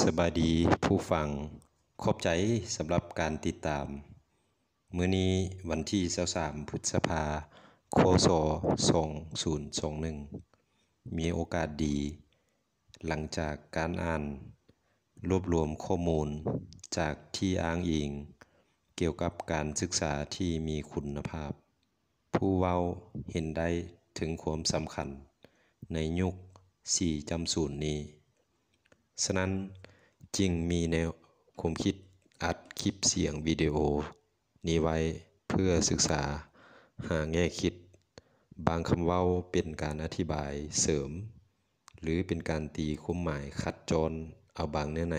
สบายดีผู้ฟัง ขอบใจสำหรับการติดตามมื้อนี้วันที่23พฤษภาโคศ2021มีโอกาสดี หลังจากการอ่านรวบรวมข้อมูลจากที่อ้างอิง เกี่ยวกับการศึกษาที่มีคุณภาพ ผู้เว้าเห็นได้ถึงความสำคัญในยุค 4จำศูนย์นี้ฉะนั้นจึงมีแนวความคิดอัดคลิปเสียงวิดีโอ นี้ไว้เพื่อศึกษาหาแง่คิด บางคำเว้าเป็นการอธิบายเสริม หรือเป็นการตีคุ้มหมายคัดจรเอาบางเนื้อใน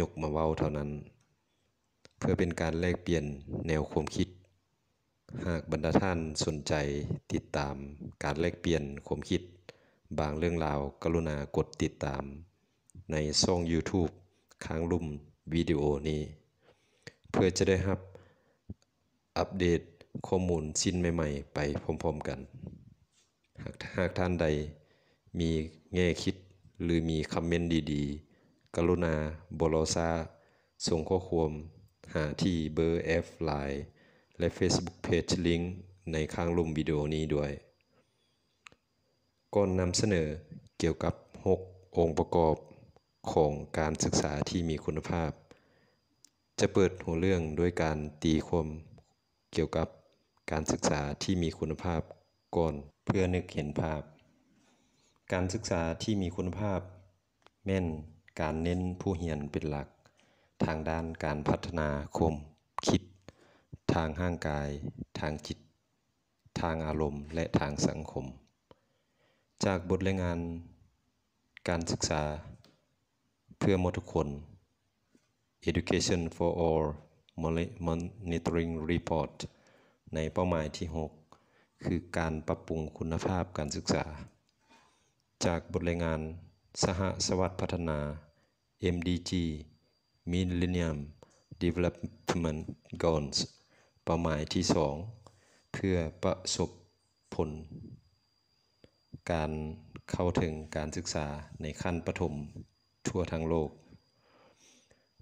ยกมาเว้าเท่านั้น เพื่อเป็นการแลกเปลี่ยนแนวความคิด หากบรรดาท่านสนใจติดตามการแลกเปลี่ยนความคิด บางเรื่องราวกรุณากดติดตามในช่อง YouTube ค้างลุ่มวิดีโอนี้ เพื่อจะได้รับอัปเดตข้อมูลชิ้นใหม่ ๆ ไปพร้อม ๆ กัน หากหากท่านใด มีแง่คิดหรือมีคอมเมนต์ดี ๆ กรุณาบลอซาส่งข้อความหาที่เบอร์เอฟไลน์และ Facebook Page Link ในข้างลุ่มวิดีโอนี้ด้วย ก่อนนำเสนอเกี่ยวกับ 6 องค์ประกอบของการศึกษาที่มีคุณภาพ จะเปิดหัวเรื่องด้วยการตีความเกี่ยวกับการศึกษาที่มีคุณภาพก่อนเพื่อนึกเห็นภาพ การศึกษาที่มีคุณภาพ แม่นการเน้นผู้เรียนเป็นหลัก ทางด้านการพัฒนาคมคิด ทางห่างกาย ทางจิตทางอารมณ์และทางสังคม จากบทรายงาน การศึกษาเพื่อมดทุกคน Education for All Monitoring Report ในเป้าหมายที่ 6 คือการปรับปรุงคุณภาพการศึกษา จากบทรายงาน สหสวัสดิ์พัฒนา MDG Millennium Development Goals เป้าหมายที่ 2 เพื่อประสบผล การเข้าถึงการศึกษาในขั้นปฐมทั่วทั้งโลก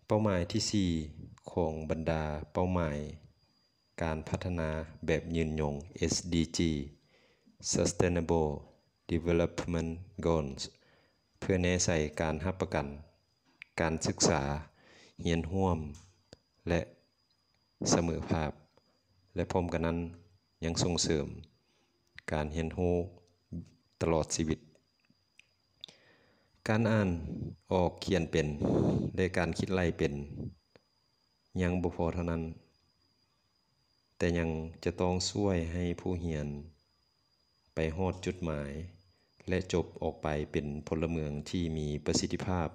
เป้าหมายที่ 4 ของบรรดาเป้าหมายการพัฒนาแบบยืนยง SDG Sustainable Development Goals เพื่อแน่ใส่การหับประกัน การศึกษาเหียนห่วมและเสมอภาพ และพร้อมกันนั้นยังส่งเสริม การเหียนหูตลอดชีวิตการอ่านออกเขียนเป็นได้การคิดไล่เป็น ยังบุพอเท่านั้น แต่ยังจะต้องช่วยให้ผู้เหียน ไปหอดจุดหมาย และจบออกไปเป็นพลเมืองที่มีประสิทธิภาพ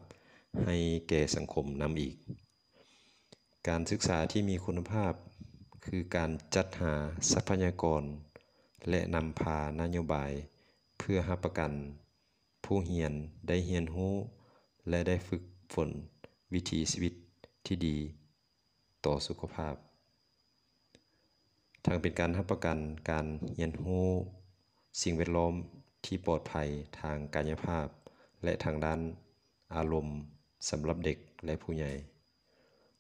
ให้แก่สังคมนำอีก การศึกษาที่มีคุณภาพ คือการจัดหาทรัพยากร และนำพานโยบายเพื่อหาประกันผู้เรียนได้เรียนรู้ และได้ฝึกฝนวิถีชีวิตที่ดี ต่อสุขภาพ ทั้งเป็นการรับประกันการเรียนรู้ สิ่งแวดล้อมที่ปลอดภัยทางกายภาพ และทางด้านอารมณ์สำหรับเด็กและผู้ใหญ่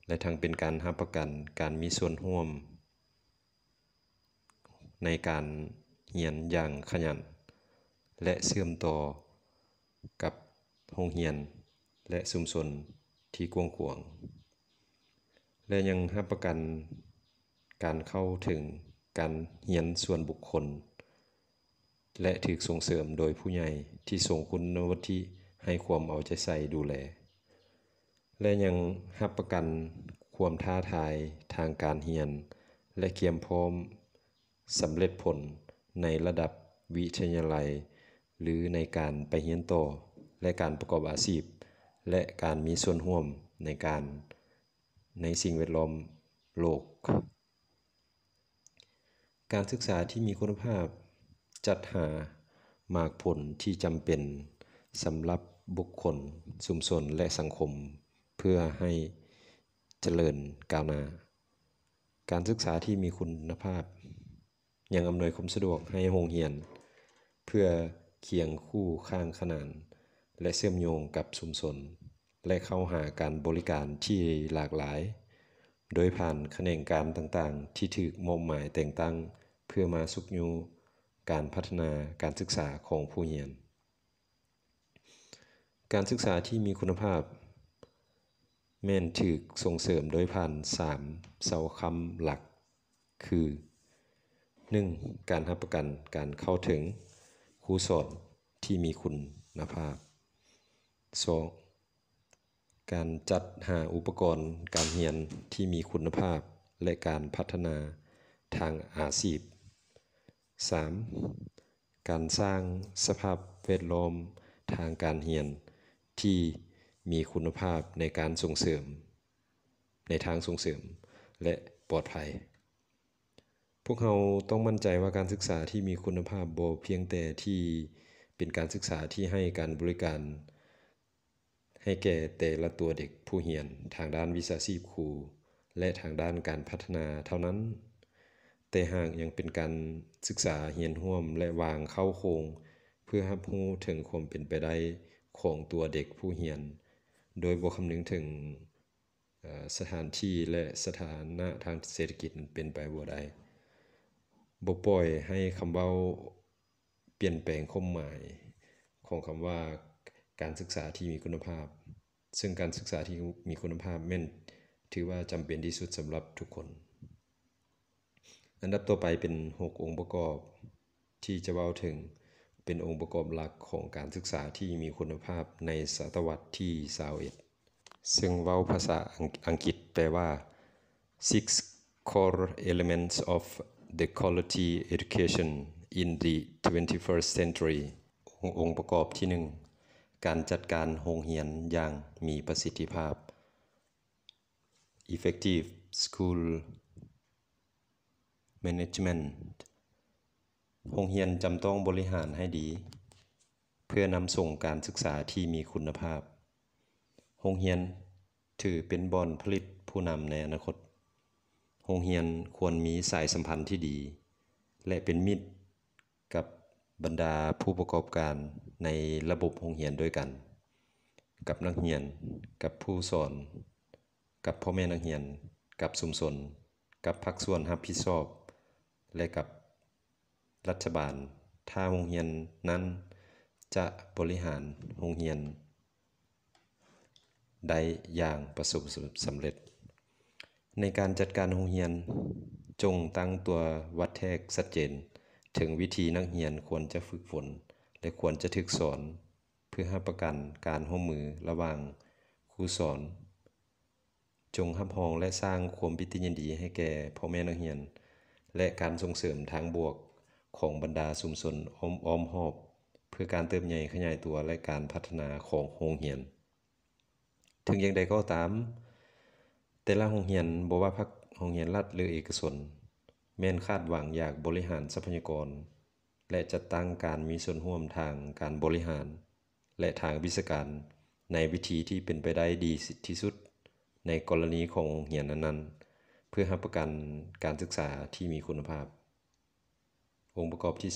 และทั้งเป็นการรับประกันการมีส่วนร่วมในการเรียนอย่างขยัน และเชื่อมต่อกับโรงเรียนและสุมสนที่กว้างขวางและยังรับประกันการเข้าถึงการเรียน ส่วนบุคคล และถูกส่งเสริมโดยผู้ใหญ่ที่ส่งคุณวุฒิให้ความเอาใจใส่ดูแล และยังรับประกันความท้าทายทางการเรียน และเกียมพร้อมสำเร็จผลในระดับวิทยาลัยหรือในการไปเฮียนโตและการประกอบอาชีพและการมีส่วนร่วมในการในสิ่งแวดล้อมโลก การศึกษาที่มีคุณภาพจัดหาหมากผลที่จำเป็นสำหรับบุคคลสุมสนและสังคมเพื่อให้เจริญก้าวหน้า การศึกษาที่มีคุณภาพ ยังอำนวยความสะดวกให้โรงเรียน เพื่อเคียงคู่ข้างขนาน และเชื่อมโยงกับชุมชนและเข้าหาการบริการที่หลากหลาย โดยผ่านแขนงการต่างๆ ที่ถูกมอบหมายแต่งตั้งเพื่อมาสุกยูการพัฒนาการศึกษาของผู้เรียน การศึกษาที่มีคุณภาพ แม่นถึกส่งเสริมโดยผ่าน3เสาคำหลัก คือ 1. การรับประกันการเข้าถึงครูสอนที่มีคุณภาพ 2. การจัดหาอุปกรณ์การเรียนที่มีคุณภาพ และการพัฒนาทางอาชีพ 3. การสร้างสภาพแวดล้อมทางการเรียนที่มีคุณภาพในการส่งเสริม ในทางส่งเสริมและปลอดภัยพวกเราต้องมั่นใจว่าการศึกษาที่มีคุณภาพบ่เพียงแต่ที่เป็นการศึกษาที่ให้การบริการ ให้แก่แต่ละตัวเด็กผู้เรียนทางด้านวิชาชีพครูและทางด้านการพัฒนา เท่านั้น แต่หากยังเป็นการศึกษาเรียนห่วมและวางเข้าโครงเพื่อรับรู้ถึงความเป็นไปได้ของตัวเด็กผู้เรียน โดยบ่คำนึงถึงสถานที่และสถานะทางเศรษฐกิจเป็นไปบ่ได้บ่ปล่อยให้คำว่าเปลี่ยนแปลงค้อมหมาย ของคำว่าการศึกษาที่มีคุณภาพ ซึ่งการศึกษาที่มีคุณภาพแม่น ถือว่าจำเป็นที่สุดสำหรับทุกคน อันดับต่อไปเป็น 6 องค์ประกอบที่จะเว้าถึงเป็นองค์ประกอบหลักของการศึกษาที่มีคุณภาพในศตวรรษที่21ซึ่งเว้าภาษาอังกฤษแปลว่า six core elements of the quality education in the 21st century องค์ประกอบที่หนึ่งการจัดการโรงเรียนอย่างมีประสิทธิภาพ effective school management โรงเรียนจำต้องบริหารให้ดีเพื่อนำส่งการศึกษาที่มีคุณภาพ โรงเรียนถือเป็นบอนผลิตผู้นำในอนาคตโรงเรียนควรมีสายสัมพันธ์ที่ดี และเป็นมิตรกับบรรดาผู้ประกอบการในระบบโรงเรียนด้วยกัน กับนักเรียนกับผู้สอนกับพ่อแม่นักเรียนกับสุมสนกับพัคส่วนรับผิดชอบ และกับรัฐบาล ถ้าโรงเรียนนั้นจะบริหารโรงเรียน ได้อย่างประสบสำเร็จในการจัดการโรงเรียน จงตั้งตัววัดแทกชัดเจน ถึงวิธีนักเรียนควรจะฝึกฝนและควรจะถึกสอน เพื่อห้าประกันการห่วมมือระหว่างครูสอน จงห้ามพองและสร้างความปิติยินดีให้แก่พ่อแม่นักเรียน และการส่งเสริมทางบวกของบรรดาสุมสนอ้อมอ้อมหอบ เพื่อการเติมใหญ่ขยายตัวและการพัฒนาของโรงเรียนถึงอย่างใดก็ตามแต่ละโรงเรียนบ่ว่าพักโรงเรียนรัฐหรือเอกชนแม่นคาดหวังอยากบริหารทรัพยากร และจัดตั้งการมีส่วนร่วมทางการบริหาร และทางวิชาการในวิธีที่เป็นไปได้ดีที่สุด ในกรณีของโรงเรียนนั้นๆ เพื่อรับประกันการศึกษาที่มีคุณภาพ องค์ประกอบที่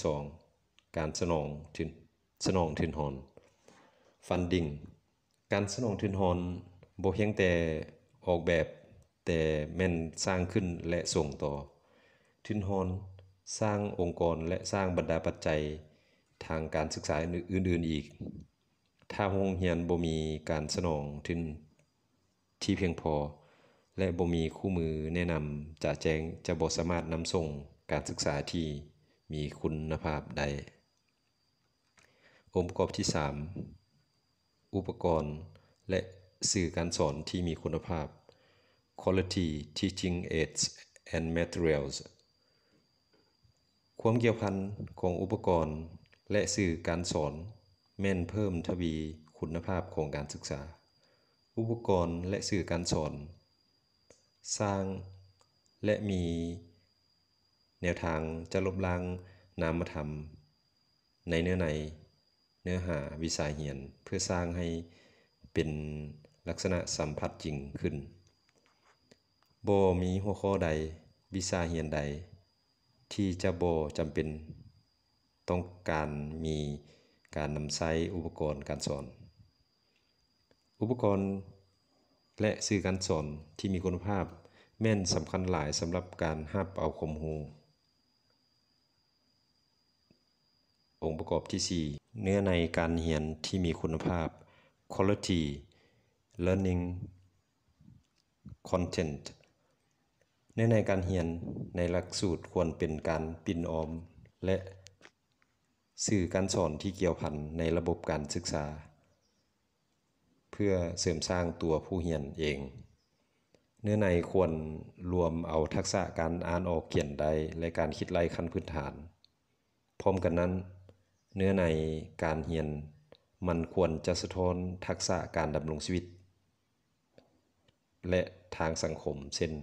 2 การสนองถึงสนองทึนหอนฟันดิงการสนองทึนหอนบ่เพียงแต่ออกแบบแต่แม่นสร้างขึ้นและส่งต่อทินฮอนสร้างองค์กรและสร้างบรรดาปัจจัยทางการศึกษาอื่นๆอีก ถ้าโรงเรียนบ่มีการสนองทินที่เพียงพอและบ่มีคู่มือแนะนำจะแจงจะบ่สามารถนำส่งการศึกษาที่มีคุณภาพใดองค์ประกอบที่ 3 อุปกรณ์และสื่อการสอนที่มีคุณภาพ quality teaching aids and materials ความเกี่ยวพันของอุปกรณ์และสื่อการสอน แม่นเพิ่มทวีคุณภาพของการศึกษา อุปกรณ์และสื่อการสอน สร้างและมีแนวทางจะลบล้างนามธรรม ในเนื้อในเนื้อหาวิสาเหียน เพื่อสร้างให้เป็นลักษณะสัมผัสจริงขึ้นบ่มีหัวข้อใดวิชาเรียนใด ที่จะบ่จำเป็นต้องการมีการนำใช้อุปกรณ์การสอน อุปกรณ์และสื่อการสอนที่มีคุณภาพแม่นสำคัญหลายสำหรับการหับเอาคมหู องค์ประกอบที่ 4 เนื้อในการเรียนที่มีคุณภาพ quality learning content เนื่อในการเรียนในหลักสูตรควรเป็นการปิ่นออม และสื่อการสอนที่เกี่ยวพันในระบบการศึกษา เพื่อเสริมสร้างตัวผู้เรียนเอง เนื้อในควรรวมเอาทักษะการอ่านออกเขียนได้และการคิดไล่ขั้นพื้นฐาน พร้อมกันนั้น เนื้อในการเรียนมันควรจะสะท้อนทักษะการดำรงชีวิต และทางสังคมเช่น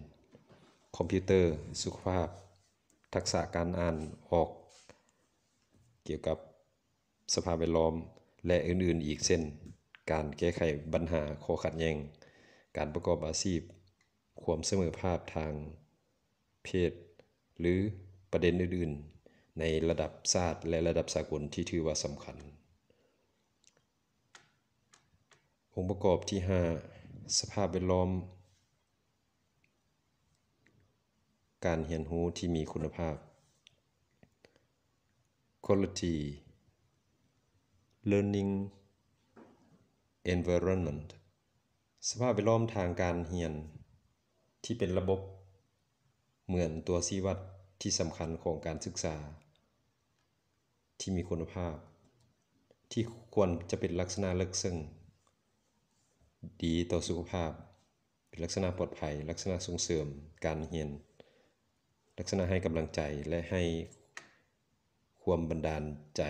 คอมพิวเตอร์สุขภาพ ทักษะการอ่านออก เกี่ยวกับสภาพแวดล้อม และอื่นๆ อีกเช่นการแก้ไขปัญหาข้อขัดแย้งการประกอบอาชีพ ความเสมอภาพทางเพศหรือประเด็นอื่นๆ ในระดับชาติและระดับสากลที่ถือว่าสำคัญ องค์ประกอบที่ 5 สภาพแวดล้อมการเรียนรู้ที่มีคุณภาพ quality learning environment สภาพแวดล้อมทางการเรียน ที่เป็นระบบเหมือนตัวชีวัดที่สำคัญของการศึกษา ที่มีคุณภาพ ที่ควรจะเป็นลักษณะเลิกซึ่ง ดีต่อสุขภาพเป็นลักษณะปลอดภัยลักษณะส่งเสริมการเรียนลักษณะให้กำลังใจและให้ความบันดาลใจ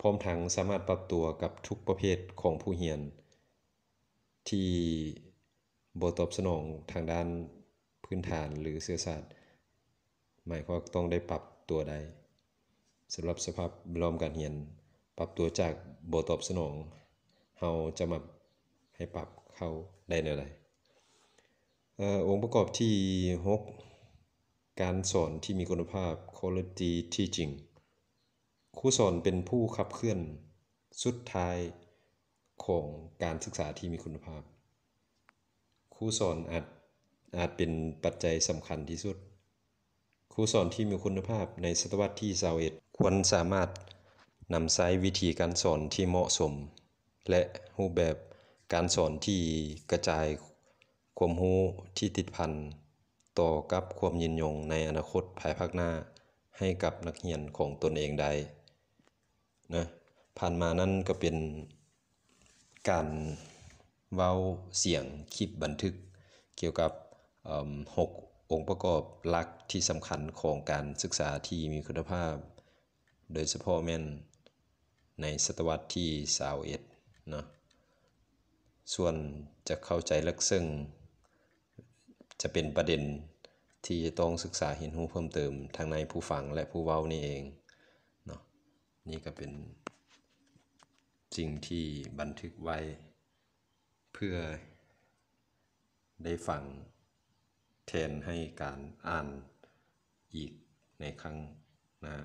พร้อมทั้งสามารถปรับตัวกับทุกประเภทของผู้เรียน ที่บทตอบสนองทางด้านพื้นฐานหรือเสื้อสาตร์หมายความต้องได้ปรับตัวได้สำหรับสภาพล้อมการเรียน ปรับตัวจากบทตอบสนองเราจะมาให้ปรับเข้าได้ในใดองค์ประกอบที่6การสอนที่มีคุณภาพ quality teaching ครูสอนเป็นผู้ขับเคลื่อนสุดท้ายของการศึกษาที่มีคุณภาพครูสอนอาจอาจเป็นปัจจัยสำคัญที่สุดครูสอนที่มีคุณภาพ ในศตวรรษที่ส็ดควรสามารถนำใช้วิธีการสอนที่เหมาะสม และรูปแบบการสอนที่กระจายความรู้ที่ติดพันต่อกับความยินยงในอนาคตภายภาคหน้าให้กับนักเรียนของตนเองได้นะ ผ่านมานั้นก็เป็นการเว้าเสียงคลิปบันทึก เกี่ยวกับหกองค์ประกอบหลักที่สำคัญของการศึกษาที่มีคุณภาพ โดยเฉพาะแม่น ในศตวรรษที่สาวเอ็ดนะส่วนจะเข้าใจลักซึ่งจะเป็นประเด็นที่จะต้องศึกษาเห็นหูเพิ่มเติมทางในผู้ฟังและผู้เว้านี่เอง เนาะนี่ก็เป็นสิ่งที่บันทึกไว้ เพื่อได้ฟังแทนให้การอ่านอีกในครั้งหน้า